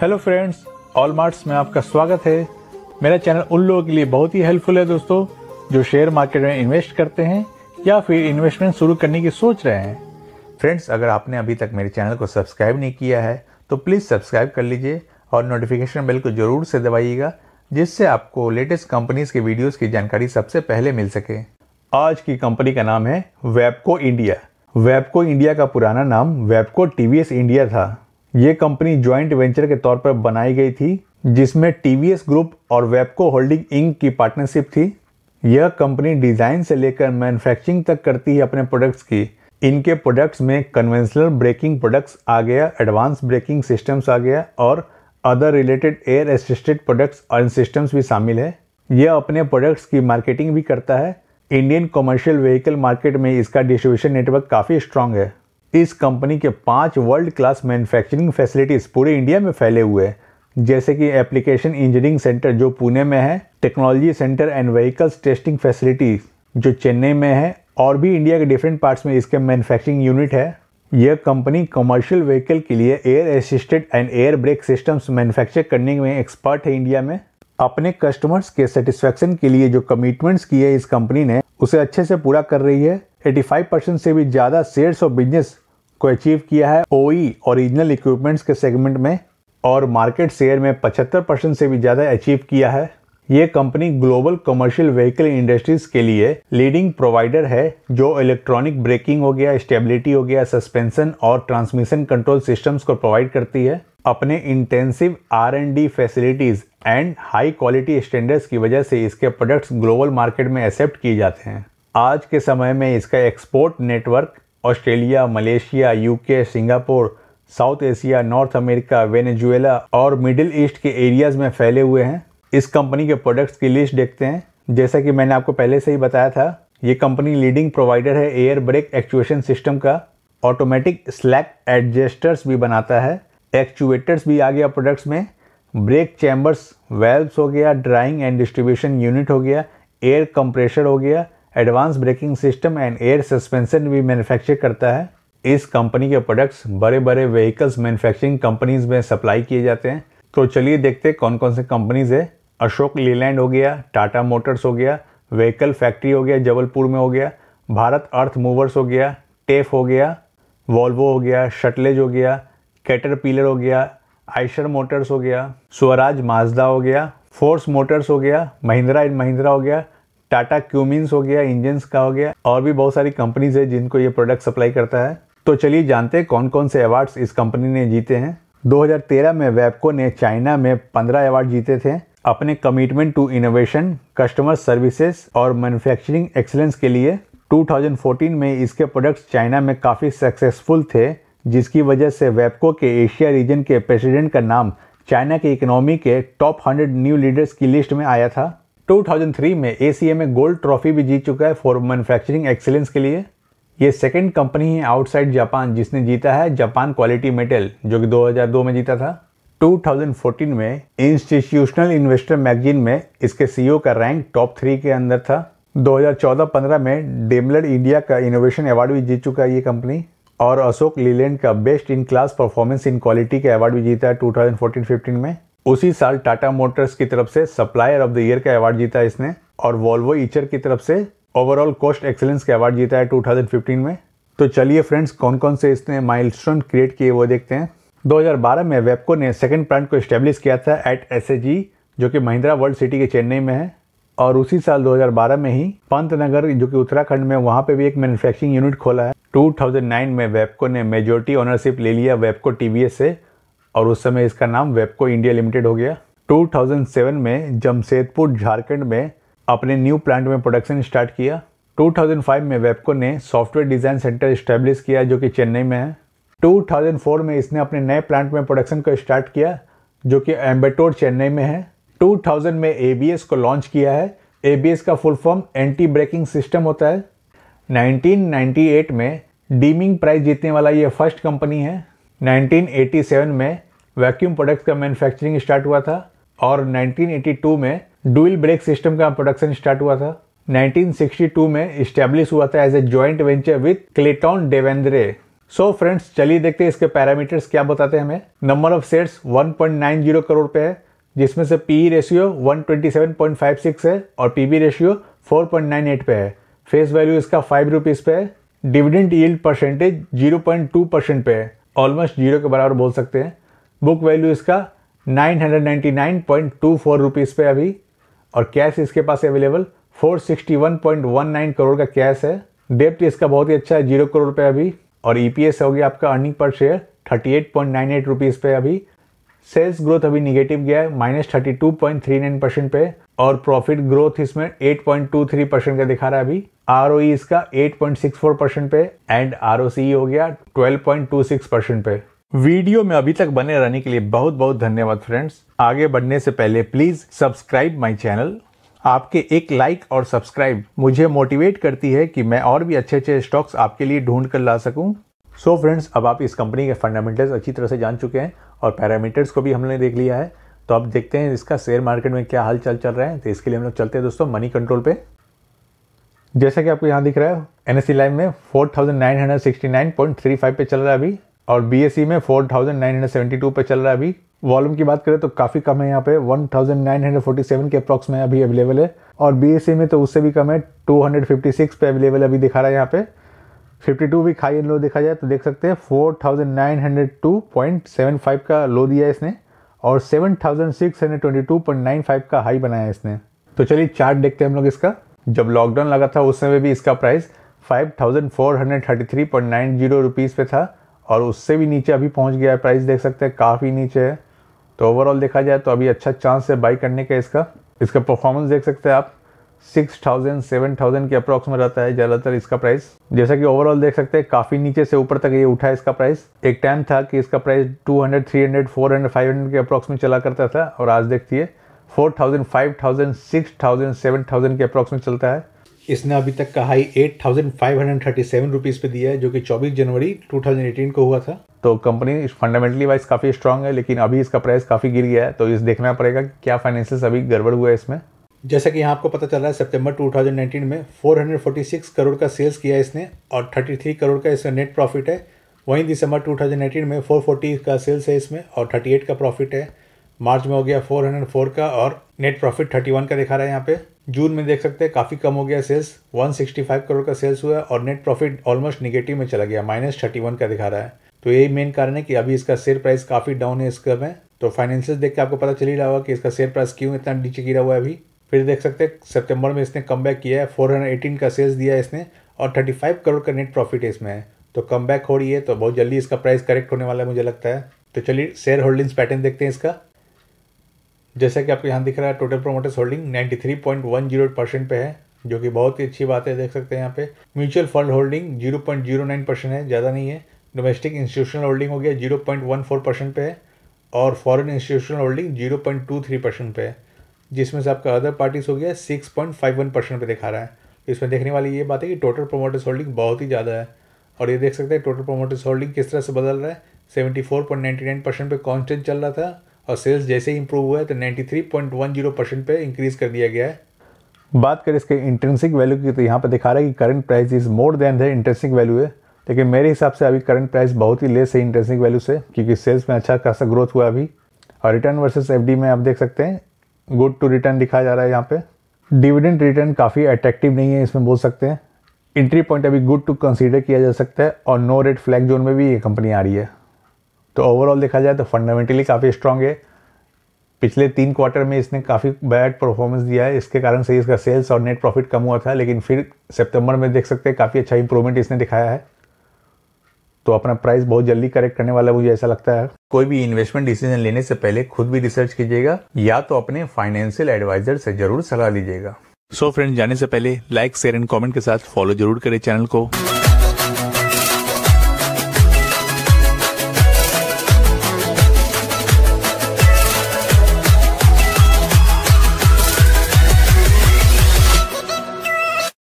hello friends all marts में आपका स्वागत है मेरा चैनल उन लोगों के लिए बहुत ही हेल्पफुल है दोस्तों जो शेयर मार्केट में इन्वेस्ट करते हैं या फिर इन्वेस्टमेंट शुरू करने की सोच रहे हैं फ्रेंड्स अगर आपने अभी तक मेरे चैनल को सब्सक्राइब नहीं किया है तो प्लीज़ सब्सक्राइब कर लीजिए और नोटिफिकेशन बेल को ज़रूर से दबाइएगा जिससे आपको लेटेस्ट कंपनीज के वीडियोज़ की जानकारी सबसे पहले मिल सके आज की कंपनी का नाम है वेबको इंडिया वेबको इंडिया का पुराना नाम वेबको टीवीएस इंडिया था ये कंपनी ज्वाइंट वेंचर के तौर पर बनाई गई थी जिसमें टीवीएस ग्रुप और वेबको होल्डिंग इंक की पार्टनरशिप थी यह कंपनी डिज़ाइन से लेकर मैन्युफैक्चरिंग तक करती है अपने प्रोडक्ट्स की इनके प्रोडक्ट्स में कन्वेंशनल ब्रेकिंग प्रोडक्ट्स आ गया एडवांस ब्रेकिंग सिस्टम्स आ गया और other related air assisted products और सिस्टम्स भी शामिल है यह अपने प्रोडक्ट्स की मार्केटिंग भी करता है इंडियन कमर्शियल व्हीकल मार्केट में इसका डिस्ट्रीब्यूशन नेटवर्क काफ़ी स्ट्रांग है इस कंपनी के पांच वर्ल्ड क्लास मैन्युफैक्चरिंग फैसिलिटीज़ पूरे इंडिया में फैले हुए हैं जैसे कि एप्लीकेशन इंजीनियरिंग सेंटर जो पुणे में है technology centre and vehicles testing facility जो चेन्नई में है और भी इंडिया के डिफरेंट पार्ट्स में इसके मैन्युफैक्चरिंग यूनिट है यह कंपनी कमर्शियल व्हीकल के लिए air assisted and air brake systems manufacture करने में एक्सपर्ट है इंडिया में अपने कस्टमर्स के सेटिस्फेक्शन के लिए जो कमिटमेंट्स किए इस कंपनी ने उसे अच्छे से पूरा कर रही है 85 परसेंट से भी ज़्यादा सेल्स और बिजनेस को अचीव किया है ओई ओरिजिनल इक्विपमेंट्स के सेगमेंट में और मार्केट शेयर में 75 परसेंट से भी ज़्यादा अचीव किया है ये company global commercial vehicle industries के लिए लीडिंग प्रोवाइडर है जो इलेक्ट्रॉनिक ब्रेकिंग हो गया स्टेबिलिटी हो गया सस्पेंशन और ट्रांसमिशन कंट्रोल सिस्टम्स को प्रोवाइड करती है अपने intensive R and D facilities and high quality standards की वजह से इसके प्रोडक्ट्स ग्लोबल मार्केट में एक्सेप्ट किए जाते हैं आज के समय में इसका export network Australia Malaysia UK Singapore South Asia North America Venezuela और मिडिल ईस्ट के एरियाज़ में फैले हुए हैं इस कंपनी के प्रोडक्ट्स की लिस्ट देखते हैं जैसा कि मैंने आपको पहले से ही बताया था ये कंपनी लीडिंग प्रोवाइडर है एयर ब्रेक एक्चुएशन सिस्टम का ऑटोमेटिक स्लैक एडजस्टर्स भी बनाता है एक्चुएटर्स भी आ गया प्रोडक्ट्स में ब्रेक चैम्बर्स वेल्व्स हो गया ड्राइंग एंड डिस्ट्रीब्यूशन यूनिट हो गया एयर कंप्रेशर हो गया advance braking system and air suspension भी मैन्युफैक्चर करता है इस कंपनी के प्रोडक्ट्स बड़े बड़े व्हीकल्स मैन्युफैक्चरिंग कंपनीज में सप्लाई किए जाते हैं तो चलिए देखते हैं कौन कौन से कंपनीज है अशोक लीलैंड हो गया टाटा मोटर्स हो गया व्हीकल फैक्ट्री हो गया जबलपुर में हो गया भारत अर्थ मूवर्स हो गया टेफ हो गया वॉल्वो हो गया शटलेज हो गया कैटरपीलर हो गया आइशर मोटर्स हो गया स्वराज माजदा हो गया फोर्स मोटर्स हो गया महिंद्रा एंड महिंद्रा हो गया टाटा क्यूमिन्स हो गया इंजन्स का हो गया और भी बहुत सारी कंपनीज है जिनको ये प्रोडक्ट सप्लाई करता है तो चलिए जानते हैं कौन कौन से अवार्ड्स इस कंपनी ने जीते हैं 2013 में वेबको ने चाइना में 15 अवार्ड जीते थे अपने commitment to innovation customer services और मैन्युफैक्चरिंग एक्सेलेंस के लिए 2014 में इसके प्रोडक्ट्स चाइना में काफ़ी सक्सेसफुल थे जिसकी वजह से वेबको के एशिया रीजन के प्रेसिडेंट का नाम चाइना के इकोनॉमी के टॉप 100 न्यू लीडर्स की लिस्ट में आया था 2003 में ए में गोल्ड ट्रॉफी भी जीत चुका है फॉर मैन्युफैक्चरिंग एक्सीलेंस के लिए ये सेकंड कंपनी है आउटसाइड जापान जिसने जीता है जापान क्वालिटी मेटल जो कि 2002 में जीता था 2014 में इंस्टीट्यूशनल इन्वेस्टर मैगजीन में इसके सीईओ e का रैंक टॉप थ्री के अंदर था 2014-15 में डेमलर इंडिया का इनोवेशन अवार्ड भी जीत चुका है ये कंपनी और अशोक लीलैंड का best in class performance in quality का अवार्ड भी जीता है टू थाउजेंड में उसी साल टाटा मोटर्स की तरफ से सप्लायर ऑफ द ईयर का अवार्ड जीता इसने और वॉल्वो ईचर की तरफ से ओवरऑल कॉस्ट एक्सेलेंस का अवार्ड जीता है 2015 में तो चलिए फ्रेंड्स कौन कौन से इसने माइल क्रिएट किए वो देखते हैं 2012 में वेबको ने सेकंड प्लांट को इस्टेब्लिश किया था एट एस जो कि महिंद्रा वर्ल्ड सिटी के चेन्नई में है और उसी साल 2012 में ही पंत नगर जो कि उत्तराखंड में वहाँ पे भी एक मैन्युफैक्चरिंग यूनिट खोला है 2009 में वेबको ने मेजोरिटी ऑनरशिप ले लिया वेबको टीवीएस से और उस समय इसका नाम वेबको इंडिया लिमिटेड हो गया 2007 में जमशेदपुर झारखंड में अपने न्यू प्लांट में प्रोडक्शन स्टार्ट किया 2005 में वेबको ने सॉफ्टवेयर डिज़ाइन सेंटर इस्टेब्लिश किया जो कि चेन्नई में है 2004 में इसने अपने नए प्लांट में प्रोडक्शन को स्टार्ट किया जो कि एम्बेटोर चेन्नई में है 2000 में ए को लॉन्च किया है ए का full form anti braking system होता है 1998 में डीमिंग प्राइज जीतने वाला ये फर्स्ट कंपनी है 1987 में वैक्यूम प्रोडक्ट्स का मैन्युफैक्चरिंग स्टार्ट हुआ था और 1982 में डुअल ब्रेक सिस्टम का प्रोडक्शन स्टार्ट हुआ था 1962 में स्टैब्लिश हुआ था as a joint venture with Clayton Dewandre so friends चलिए देखते हैं इसके पैरामीटर्स क्या बताते हैं हमें नंबर ऑफ शेयर्स 1.90 करोड़ पे है जिसमें से पीई रेशियो 127.56 है और पीबी रेशियो 4.98 पे है फेस वैल्यू इसका फाइव रुपीज़ पे है dividend yield percentage two percent पे है ऑलमोस्ट जीरो के बराबर बोल सकते हैं बुक वैल्यू इसका 999.24 रुपीस पे अभी और कैश इसके पास अवेलेबल 461.19 करोड़ का कैश है डेप्ट इसका बहुत ही अच्छा है जीरो करोड़ पे अभी और ईपीएस e हो गया आपका अर्निंग पर शेयर 38.98 रुपीस पे अभी सेल्स ग्रोथ अभी निगेटिव गया है minus thirty two point three nine percent पे और प्रॉफिट ग्रोथ इसमें eight point two three percent का दिखा रहा है अभी आर e इसका eight point six four percent पे एंड आर e हो गया twelve point two six percent पे वीडियो में अभी तक बने रहने के लिए बहुत बहुत धन्यवाद फ्रेंड्स आगे बढ़ने से पहले प्लीज सब्सक्राइब माई चैनल आपके एक लाइक और सब्सक्राइब मुझे मोटिवेट करती है कि मैं और भी अच्छे अच्छे स्टॉक्स आपके लिए ढूंढ कर ला सकूं सो so फ्रेंड्स अब आप इस कंपनी के फंडामेंटल्स अच्छी तरह से जान चुके हैं और पैरामीटर्स को भी हमने देख लिया है तो अब देखते हैं इसका शेयर मार्केट में क्या हाल चल चल रहा है तो इसके लिए हम लोग चलते हैं दोस्तों मनी कंट्रोल पे जैसा कि आपको यहाँ दिख रहा है एन लाइन में फोर पे चल रहा है अभी और बी e में four thousand nine hundred seventy two पे चल रहा है अभी वॉल्यूम की बात करें तो काफ़ी कम है यहाँ पे 1947 के अप्रॉक्स में अभी अवेलेबल है और बी e में तो उससे भी कम है 256 पे अवेलेबल अभी दिखा रहा है यहाँ पे 52 भी खाई एंड लो देखा जाए तो देख सकते हैं 4902.75 का लो दिया है इसने और 7622.95 का हाई बनाया इसने तो चलिए चार्ट देखते हैं हम लोग इसका जब लॉकडाउन लगा था उस समय भी इसका प्राइस फाइव रुपीस पे था और उससे भी नीचे अभी पहुंच गया है प्राइस देख सकते हैं काफ़ी नीचे है तो ओवरऑल देखा जाए तो अभी अच्छा चांस है बाई करने का इसका इसका परफॉर्मेंस देख सकते हैं आप सिक्स थाउजेंड सेवन थाउजेंड के अप्रॉक्स में रहता है ज़्यादातर इसका प्राइस जैसा कि ओवरऑल देख सकते हैं काफ़ी नीचे से ऊपर तक ये उठा है इसका प्राइस एक टाइम था कि इसका price two hundred three hundred four hundred five hundred के अप्रॉक्स में चला करता था और आज देखती है four thousand five thousand six thousand seven thousand के अप्रॉक्स में चलता है इसने अभी तक का high eight thousand five hundred thirty seven rupees पे दिया है जो कि चौबीस जनवरी टू थाउजेंड एटीन को हुआ था तो कंपनी फंडामेंटली वाइज काफ़ी स्ट्रांग है लेकिन अभी इसका प्राइस काफ़ी गिर गया है तो इस देखना पड़ेगा कि क्या फाइनेंशियल अभी गड़बड़ हुआ है इसमें जैसा कि यहाँ आपको पता चल रहा है सितंबर 2019 में 446 करोड़ का सेल्स किया इसने और 33 करोड़ का इसका नेट प्रॉफिट है वहीं दिसंबर 2019 में 440 का सेल्स है इसमें और 38 का प्रॉफिट है मार्च में हो गया 404 का और नेट प्रॉफिट वन का दिखा रहा है यहाँ पे जून में देख सकते हैं काफ़ी कम हो गया sales one sixty five crore का सेल्स हुआ और नेट प्रॉफिट ऑलमोस्ट निगेटिव में चला गया माइनस थर्टी वन का दिखा रहा है तो यही मेन कारण है कि अभी इसका शेयर प्राइस काफ़ी डाउन है इसका में तो फाइनेंशियल देख के आपको पता चल ही रहा होगा कि इसका शेयर प्राइस क्यों इतना नीचे गिरा हुआ है अभी फिर देख सकते हैं सितंबर में इसने कम किया है फोर का सेल्स दिया है इसने और फाइव करोड़ का नेट प्रॉफिट है इसमें तो कम हो रही है तो बहुत जल्दी इसका प्राइस करेक्ट होने वाला है मुझे लगता है तो चलिए शेयर होल्डिंग्स पैटर्न देखते हैं इसका जैसा कि आपको यहाँ दिख रहा है टोटल प्रोमोटर्स होल्डिंग 93.10 परसेंट पे है जो कि बहुत ही अच्छी बात है देख सकते हैं यहाँ पे म्यूचुअल फंड होल्डिंग 0.09 परसेंट है ज़्यादा नहीं है डोमेस्टिक इंस्टीट्यूशनल होल्डिंग हो गया 0.14 परसेंट पे है और फॉरेन इंस्टीट्यूशनल होल्डिंग 0.23 परसेंट पे है जिसमें से आपका अदर पार्टीज हो गया 6.51 परसेंट पर दिखा रहा है इसमें देखने वाली ये बात है कि टोटल प्रोमोटर्स होल्डिंग बहुत ही ज़्यादा है और ये देख सकते हैं टोटल प्रोमोटर्स होल्डिंग किस तरह से बदल रहा है seventy four point ninety nine percent पर कॉन्स्टेंट चल रहा था और सेल्स जैसे ही इंप्रूव हुआ है तो 93.10 परसेंट पर इंक्रीज़ कर दिया गया है बात करें इसके इंटरेंसिक वैल्यू की तो यहाँ पर दिखा रहा है कि current price is more than the intrinsic value है लेकिन मेरे हिसाब से अभी करंट प्राइस बहुत ही लेस है इंटरेंसिक वैल्यू से क्योंकि सेल्स में अच्छा खासा ग्रोथ हुआ अभी और रिटर्न वर्सेस एफ में आप देख सकते हैं गुड टू रिटर्न दिखाया जा रहा है यहाँ पे डिविडेंड रिटर्न काफ़ी अट्रैक्टिव नहीं है इसमें बोल सकते हैं एंट्री पॉइंट अभी गुड टू कंसीडर किया जा सकता है और नो रेट फ्लैग जोन में भी ये कंपनी आ रही है तो ओवरऑल देखा जाए तो फंडामेंटली काफ़ी स्ट्रांग है पिछले तीन क्वार्टर में इसने काफ़ी बैड परफॉर्मेंस दिया है इसके कारण से इसका सेल्स और नेट प्रॉफिट कम हुआ था लेकिन फिर सितंबर में देख सकते हैं काफ़ी अच्छा इंप्रूवमेंट इसने दिखाया है तो अपना प्राइस बहुत जल्दी करेक्ट करने वाला मुझे ऐसा लगता है कोई भी इन्वेस्टमेंट डिसीजन लेने से पहले खुद भी रिसर्च कीजिएगा या तो अपने फाइनेंशियल एडवाइजर से जरूर सलाह लीजिएगा सो so फ्रेंड्स जाने से पहले लाइक शेयर एंड कमेंट के साथ फॉलो जरूर करें चैनल को